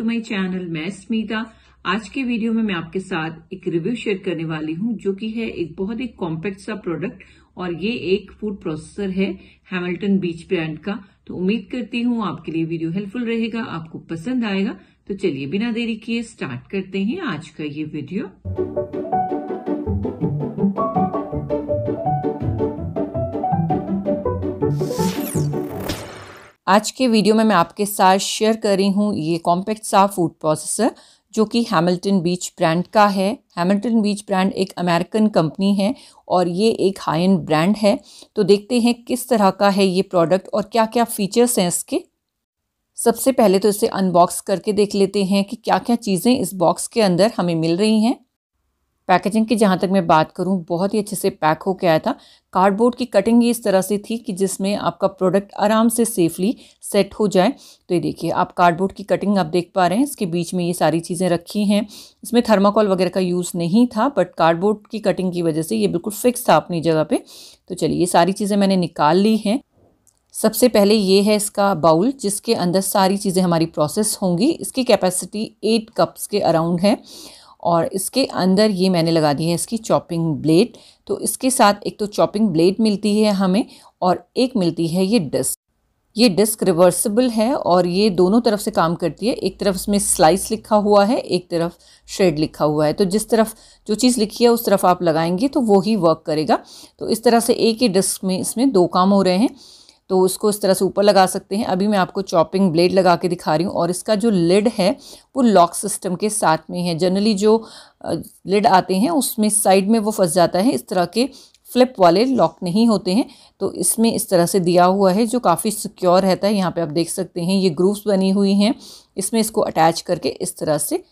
to my channel मैं स्मिता आज के वीडियो में मैं आपके साथ एक रिव्यू शेयर करने वाली हूं जो कि है एक बहुत ही कॉम्पैक्ट सा प्रोडक्ट और ये एक फूड प्रोसेसर है हैमिल्टन बीच ब्रांड का तो उम्मीद करती हूं आपके लिए वीडियो हेल्पफुल रहेगा आपको पसंद आएगा तो चलिए बिना देरी किए स्टार्ट करते हैं आज का ये वीडियो आज के वीडियो में मैं आपके साथ शेयर कर रही हूँ ये कॉम्पैक्ट सा फूड प्रोसेसर जो कि हैमिल्टन बीच ब्रांड का है हैमिल्टन बीच ब्रांड एक अमेरिकन कंपनी है और ये एक हाई एंड ब्रांड है तो देखते हैं किस तरह का है ये प्रोडक्ट और क्या क्या फ़ीचर्स हैं इसके सबसे पहले तो इसे अनबॉक्स करके देख लेते हैं कि क्या क्या चीज़ें इस बॉक्स के अंदर हमें मिल रही हैं पैकेजिंग की जहाँ तक मैं बात करूँ बहुत ही अच्छे से पैक होके आया था कार्डबोर्ड की कटिंग इस तरह से थी कि जिसमें आपका प्रोडक्ट आराम से सेफली सेट हो जाए तो ये देखिए आप कार्डबोर्ड की कटिंग आप देख पा रहे हैं इसके बीच में ये सारी चीज़ें रखी हैं इसमें थर्माकोल वगैरह का यूज़ नहीं था बट कार्डबोर्ड की कटिंग की वजह से ये बिल्कुल फिक्स था अपनी जगह पर तो चलिए ये सारी चीज़ें मैंने निकाल ली हैं सबसे पहले ये है इसका बाउल जिसके अंदर सारी चीज़ें हमारी प्रोसेस होंगी इसकी कैपेसिटी एट कप्स के अराउंड है और इसके अंदर ये मैंने लगा दी है इसकी चॉपिंग ब्लेड तो इसके साथ एक तो चॉपिंग ब्लेड मिलती है हमें और एक मिलती है ये डिस्क ये डिस्क रिवर्सिबल है और ये दोनों तरफ से काम करती है एक तरफ इसमें स्लाइस लिखा हुआ है एक तरफ श्रेड लिखा हुआ है तो जिस तरफ जो चीज़ लिखी है उस तरफ आप लगाएंगे तो वो ही वर्क करेगा तो इस तरह से एक ही डिस्क में इसमें दो काम हो रहे हैं तो उसको इस तरह से ऊपर लगा सकते हैं अभी मैं आपको चॉपिंग ब्लेड लगा के दिखा रही हूँ और इसका जो लिड है वो लॉक सिस्टम के साथ में है जनरली जो लिड आते हैं उसमें साइड में वो फंस जाता है इस तरह के फ्लिप वाले लॉक नहीं होते हैं तो इसमें इस तरह से दिया हुआ है जो काफ़ी सिक्योर रहता है यहाँ पे आप देख सकते हैं ये ग्रूव्स बनी हुई हैं इसमें इसको अटैच करके इस तरह से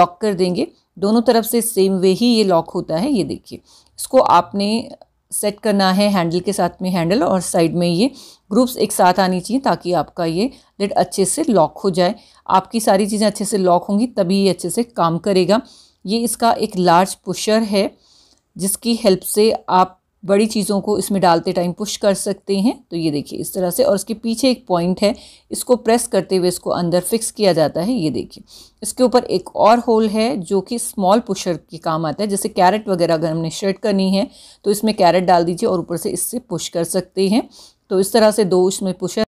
लॉक कर देंगे दोनों तरफ से सेम वे ही ये लॉक होता है ये देखिए इसको आपने सेट करना है हैंडल के साथ में हैंडल और साइड में ये ग्रुप्स एक साथ आनी चाहिए ताकि आपका ये लिड अच्छे से लॉक हो जाए आपकी सारी चीज़ें अच्छे से लॉक होंगी तभी ये अच्छे से काम करेगा ये इसका एक लार्ज पुशर है जिसकी हेल्प से आप बड़ी चीज़ों को इसमें डालते टाइम पुश कर सकते हैं तो ये देखिए इस तरह से और इसके पीछे एक पॉइंट है इसको प्रेस करते हुए इसको अंदर फिक्स किया जाता है ये देखिए इसके ऊपर एक और होल है जो कि स्मॉल पुशर के काम आता है जैसे कैरेट वगैरह अगर हमने शर्ट करनी है तो इसमें कैरेट डाल दीजिए और ऊपर से इससे पुश कर सकते हैं तो इस तरह से दो उसमें पुशर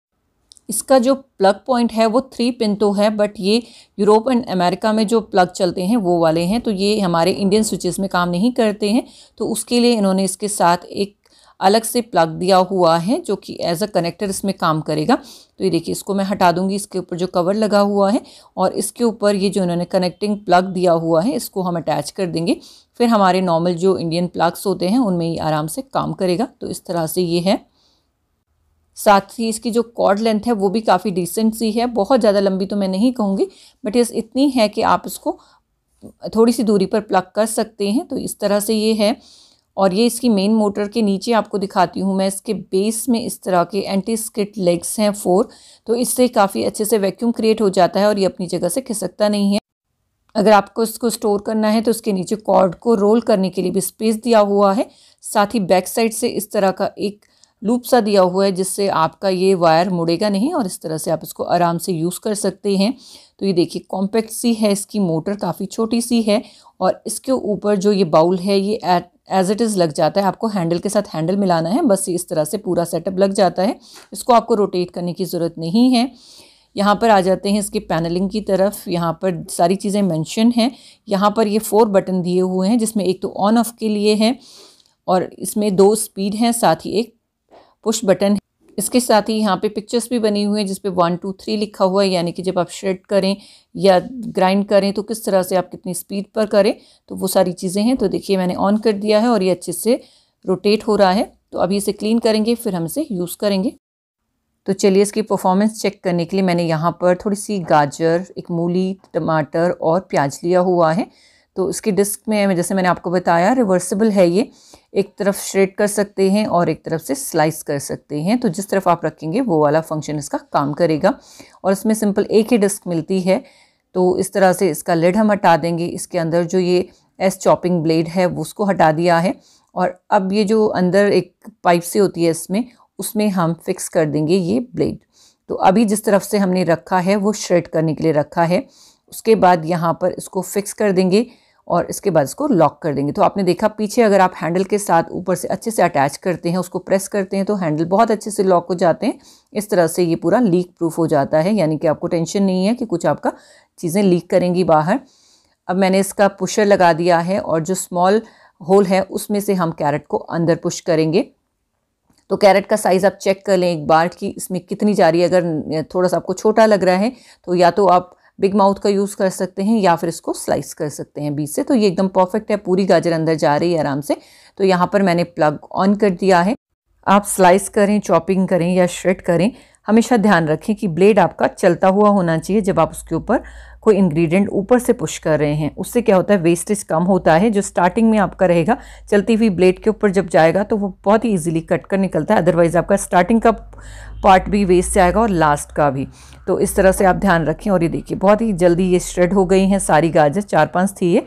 इसका जो प्लग पॉइंट है वो थ्री पिन तो है बट ये यूरोप एंड अमेरिका में जो प्लग चलते हैं वो वाले हैं तो ये हमारे इंडियन स्विचेस में काम नहीं करते हैं तो उसके लिए इन्होंने इसके साथ एक अलग से प्लग दिया हुआ है जो कि एज अ कनेक्टर इसमें काम करेगा तो ये देखिए इसको मैं हटा दूंगी इसके ऊपर जो कवर लगा हुआ है और इसके ऊपर ये जो इन्होंने कनेक्टिंग प्लग दिया हुआ है इसको हम अटैच कर देंगे फिर हमारे नॉर्मल जो इंडियन प्लग्स होते हैं उनमें ये आराम से काम करेगा तो इस तरह से ये है साथ ही इसकी जो कॉर्ड लेंथ है वो भी काफ़ी डिसेंट सी है बहुत ज़्यादा लंबी तो मैं नहीं कहूँगी बट यस इतनी है कि आप इसको थोड़ी सी दूरी पर प्लग कर सकते हैं तो इस तरह से ये है और ये इसकी मेन मोटर के नीचे आपको दिखाती हूँ मैं इसके बेस में इस तरह के एंटी स्किट लेग्स हैं फोर तो इससे काफ़ी अच्छे से वैक्यूम क्रिएट हो जाता है और ये अपनी जगह से खिसकता नहीं है अगर आपको इसको स्टोर करना है तो उसके नीचे कॉर्ड को रोल करने के लिए भी स्पेस दिया हुआ है साथ ही बैक साइड से इस तरह का एक लूप सा दिया हुआ है जिससे आपका ये वायर मुड़ेगा नहीं और इस तरह से आप इसको आराम से यूज़ कर सकते हैं तो ये देखिए कॉम्पैक्ट सी है इसकी मोटर काफ़ी छोटी सी है और इसके ऊपर जो ये बाउल है ये एट एज इट इज़ लग जाता है आपको हैंडल के साथ हैंडल मिलाना है बस इस तरह से पूरा सेटअप लग जाता है इसको आपको रोटेट करने की ज़रूरत नहीं है यहाँ पर आ जाते हैं इसके पैनलिंग की तरफ यहाँ पर सारी चीज़ें मेंशन हैं यहाँ पर ये फोर बटन दिए हुए हैं जिसमें एक तो ऑन ऑफ के लिए है और इसमें दो स्पीड हैं साथ ही एक पुश बटन इसके साथ ही यहाँ पे पिक्चर्स भी बनी हुई हैं जिसपे वन टू थ्री लिखा हुआ है यानी कि जब आप श्रेड करें या ग्राइंड करें तो किस तरह से आप कितनी स्पीड पर करें तो वो सारी चीज़ें हैं तो देखिए मैंने ऑन कर दिया है और ये अच्छे से रोटेट हो रहा है तो अभी इसे क्लीन करेंगे फिर हम इसे यूज़ करेंगे तो चलिए इसकी परफॉर्मेंस चेक करने के लिए मैंने यहाँ पर थोड़ी सी गाजर एक मूली टमाटर और प्याज लिया हुआ है तो इसकी डिस्क में जैसे मैंने आपको बताया रिवर्सिबल है ये एक तरफ श्रेड कर सकते हैं और एक तरफ से स्लाइस कर सकते हैं तो जिस तरफ आप रखेंगे वो वाला फंक्शन इसका काम करेगा और इसमें सिंपल एक ही डिस्क मिलती है तो इस तरह से इसका लेड हम हटा देंगे इसके अंदर जो ये एस चॉपिंग ब्लेड है वो उसको हटा दिया है और अब ये जो अंदर एक पाइप से होती है इसमें उसमें हम फिक्स कर देंगे ये ब्लेड तो अभी जिस तरफ से हमने रखा है वो श्रेड करने के लिए रखा है उसके बाद यहाँ पर इसको फिक्स कर देंगे और इसके बाद इसको लॉक कर देंगे तो आपने देखा पीछे अगर आप हैंडल के साथ ऊपर से अच्छे से अटैच करते हैं उसको प्रेस करते हैं तो हैंडल बहुत अच्छे से लॉक हो जाते हैं इस तरह से ये पूरा लीक प्रूफ हो जाता है यानी कि आपको टेंशन नहीं है कि कुछ आपका चीज़ें लीक करेंगी बाहर अब मैंने इसका पुशर लगा दिया है और जो स्मॉल होल है उसमें से हम कैरेट को अंदर पुश करेंगे तो कैरेट का साइज़ आप चेक कर लें एक बार कि इसमें कितनी जा रही है अगर थोड़ा सा आपको छोटा लग रहा है तो या तो आप बिग माउथ का यूज़ कर सकते हैं या फिर इसको स्लाइस कर सकते हैं बीच से तो ये एकदम परफेक्ट है पूरी गाजर अंदर जा रही है आराम से तो यहाँ पर मैंने प्लग ऑन कर दिया है आप स्लाइस करें चॉपिंग करें या श्रेड करें हमेशा ध्यान रखें कि ब्लेड आपका चलता हुआ होना चाहिए जब आप उसके ऊपर कोई इंग्रेडिएंट ऊपर से पुश कर रहे हैं उससे क्या होता है वेस्टेज कम होता है जो स्टार्टिंग में आपका रहेगा चलती हुई ब्लेड के ऊपर जब जाएगा तो वो बहुत ही ईजिली कट कर निकलता है अदरवाइज़ आपका स्टार्टिंग का पार्ट भी वेस्ट जाएगा और लास्ट का भी तो इस तरह से आप ध्यान रखें और ये देखिए बहुत ही जल्दी ये श्रेड हो गई हैं सारी गाजर चार पांच थी ये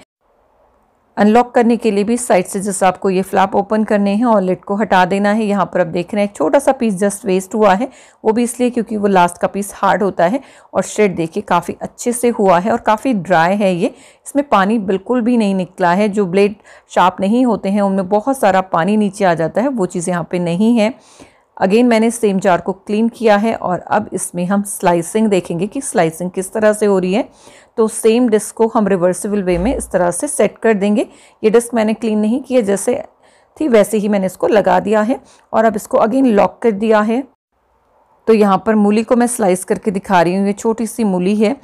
अनलॉक करने के लिए भी साइड से जैसे आपको ये फ्लैप ओपन करने हैं और लिट को हटा देना है यहाँ पर आप देख रहे हैं एक छोटा सा पीस जस्ट वेस्ट हुआ है वो भी इसलिए क्योंकि वो लास्ट का पीस हार्ड होता है और शेड देखिए काफ़ी अच्छे से हुआ है और काफ़ी ड्राई है ये इसमें पानी बिल्कुल भी नहीं निकला है जो ब्लेड शार्प नहीं होते हैं उनमें बहुत सारा पानी नीचे आ जाता है वो चीज़ यहाँ पर नहीं है अगेन मैंने सेम जार को क्लीन किया है और अब इसमें हम स्लाइसिंग देखेंगे कि स्लाइसिंग किस तरह से हो रही है तो सेम डिस्क को हम रिवर्सिबल वे में इस तरह से सेट कर देंगे ये डिस्क मैंने क्लीन नहीं किया जैसे थी वैसे ही मैंने इसको लगा दिया है और अब इसको अगेन लॉक कर दिया है तो यहाँ पर मूली को मैं स्लाइस करके दिखा रही हूँ ये छोटी सी मूली है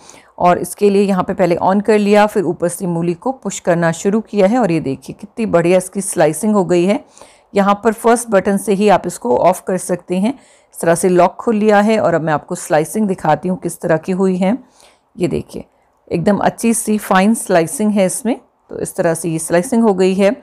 और इसके लिए यहाँ पे पहले ऑन कर लिया फिर ऊपर से मूली को पुश करना शुरू किया है और ये देखिए कितनी बढ़िया इसकी स्लाइसिंग हो गई है यहाँ पर फर्स्ट बटन से ही आप इसको ऑफ़ कर सकते हैं इस तरह से लॉक खुल लिया है और अब मैं आपको स्लाइसिंग दिखाती हूँ किस तरह की हुई है ये देखिए एकदम अच्छी सी फाइन स्लाइसिंग है इसमें तो इस तरह से ये स्लाइसिंग हो गई है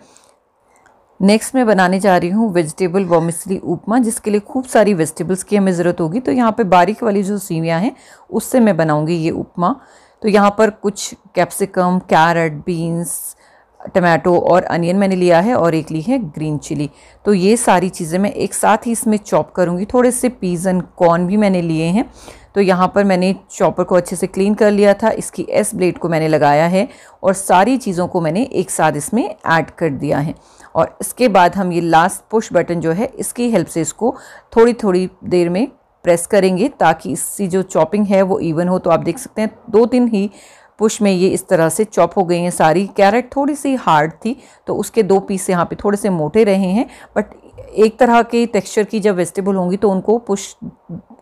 नेक्स्ट मैं बनाने जा रही हूँ वेजिटेबल वॉमिसली उपमा जिसके लिए खूब सारी वेजिटेबल्स की हमें ज़रूरत होगी तो यहाँ पे बारीक वाली जो सीवियाँ हैं उससे मैं बनाऊँगी ये उपमा तो यहाँ पर कुछ कैप्सिकम कैरट बीन्स टमाटो और अनियन मैंने लिया है और एक ली है ग्रीन चिली तो ये सारी चीज़ें मैं एक साथ ही इसमें चॉप करूँगी थोड़े से पीज एंड कॉर्न भी मैंने लिए हैं तो यहाँ पर मैंने चॉपर को अच्छे से क्लीन कर लिया था इसकी एस ब्लेड को मैंने लगाया है और सारी चीज़ों को मैंने एक साथ इसमें ऐड कर दिया है और इसके बाद हम ये लास्ट पुश बटन जो है इसकी हेल्प से इसको थोड़ी थोड़ी देर में प्रेस करेंगे ताकि इसकी जो चॉपिंग है वो इवन हो तो आप देख सकते हैं दो तीन ही पुश में ये इस तरह से चॉप हो गई हैं सारी कैरेट थोड़ी सी हार्ड थी तो उसके दो पीस यहाँ पे थोड़े से मोटे रहे हैं बट एक तरह के टेक्सचर की जब वेजिटेबल होंगी तो उनको पुश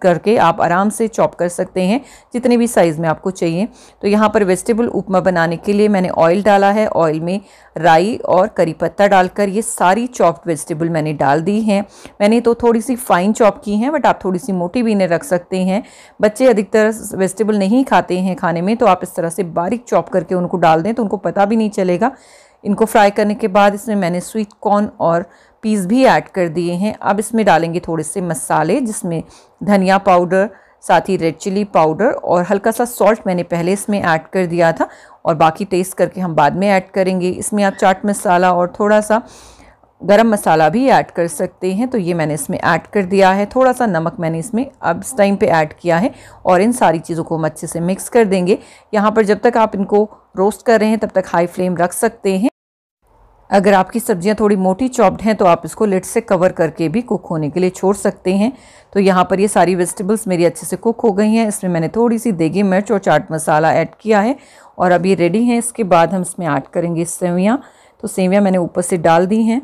करके आप आराम से चॉप कर सकते हैं जितने भी साइज़ में आपको चाहिए तो यहाँ पर वेजिटेबल उपमा बनाने के लिए मैंने ऑयल डाला है ऑयल में राई और करी पत्ता डालकर ये सारी चॉप्ड वेजिटेबल मैंने डाल दी हैं मैंने तो थोड़ी सी फाइन चॉप की हैं बट आप थोड़ी सी मोटी भी इन्हें रख सकते हैं बच्चे अधिकतर वेजिटेबल नहीं खाते हैं खाने में तो आप इस तरह से बारीक चॉप करके उनको डाल दें तो उनको पता भी नहीं चलेगा इनको फ्राई करने के बाद इसमें मैंने स्वीट कॉर्न और पीस भी ऐड कर दिए हैं अब इसमें डालेंगे थोड़े से मसाले जिसमें धनिया पाउडर साथ ही रेड चिली पाउडर और हल्का सा सॉल्ट मैंने पहले इसमें ऐड कर दिया था और बाकी टेस्ट करके हम बाद में ऐड करेंगे इसमें आप चाट मसाला और थोड़ा सा गरम मसाला भी ऐड कर सकते हैं तो ये मैंने इसमें ऐड कर दिया है थोड़ा सा नमक मैंने इसमें अब इस टाइम पे ऐड किया है और इन सारी चीज़ों को हम अच्छे से मिक्स कर देंगे यहाँ पर जब तक आप इनको रोस्ट कर रहे हैं तब तक हाई फ्लेम रख सकते हैं अगर आपकी सब्जियां थोड़ी मोटी चॉप्ड हैं तो आप इसको लिट से कवर करके भी कुक होने के लिए छोड़ सकते हैं तो यहाँ पर ये सारी वेजिटेबल्स मेरी अच्छे से कुक हो गई हैं इसमें मैंने थोड़ी सी देगी मिर्च और चाट मसाला ऐड किया है और अब ये रेडी हैं इसके बाद हम इसमें ऐड करेंगे सेवियाँ तो सेवियाँ मैंने ऊपर से डाल दी हैं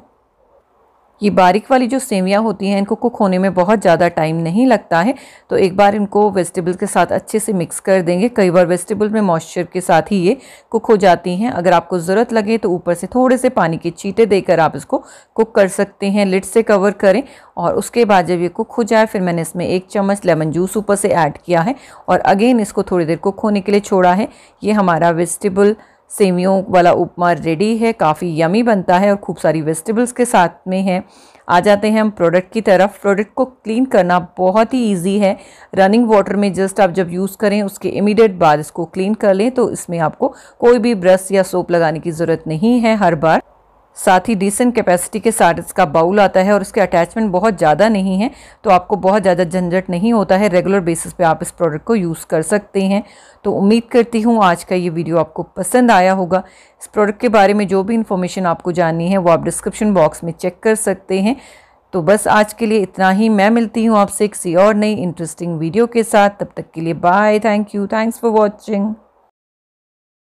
ये बारीक वाली जो सेवियाँ होती हैं इनको कुक होने में बहुत ज़्यादा टाइम नहीं लगता है तो एक बार इनको वेजिटेबल के साथ अच्छे से मिक्स कर देंगे कई बार वेजिटेबल में मॉइस्चर के साथ ही ये कुक हो जाती हैं अगर आपको ज़रूरत लगे तो ऊपर से थोड़े से पानी के चीटे देकर आप इसको कुक कर सकते हैं लिट से कवर करें और उसके बाद जब ये कुक हो जाए फिर मैंने इसमें एक चम्मच लेमन जूस ऊपर से ऐड किया है और अगेन इसको थोड़ी देर कुक होने के लिए छोड़ा है ये हमारा वेजिटेबल सेवियों वाला उपमा रेडी है काफ़ी यमी बनता है और खूब सारी वेजिटेबल्स के साथ में है आ जाते हैं हम प्रोडक्ट की तरफ प्रोडक्ट को क्लीन करना बहुत ही इजी है रनिंग वाटर में जस्ट आप जब यूज़ करें उसके इमीडिएट बाद इसको क्लीन कर लें तो इसमें आपको कोई भी ब्रश या सोप लगाने की ज़रूरत नहीं है हर बार साथ ही डिसेंट कैपेसिटी के साथ इसका बाउल आता है और इसके अटैचमेंट बहुत ज़्यादा नहीं है तो आपको बहुत ज़्यादा झंझट नहीं होता है रेगुलर बेसिस पे आप इस प्रोडक्ट को यूज़ कर सकते हैं तो उम्मीद करती हूँ आज का ये वीडियो आपको पसंद आया होगा इस प्रोडक्ट के बारे में जो भी इन्फॉर्मेशन आपको जाननी है वो आप डिस्क्रिप्शन बॉक्स में चेक कर सकते हैं तो बस आज के लिए इतना ही मैं मिलती हूँ आपसे किसी और नई इंटरेस्टिंग वीडियो के साथ तब तक के लिए bye thank you thanks for watching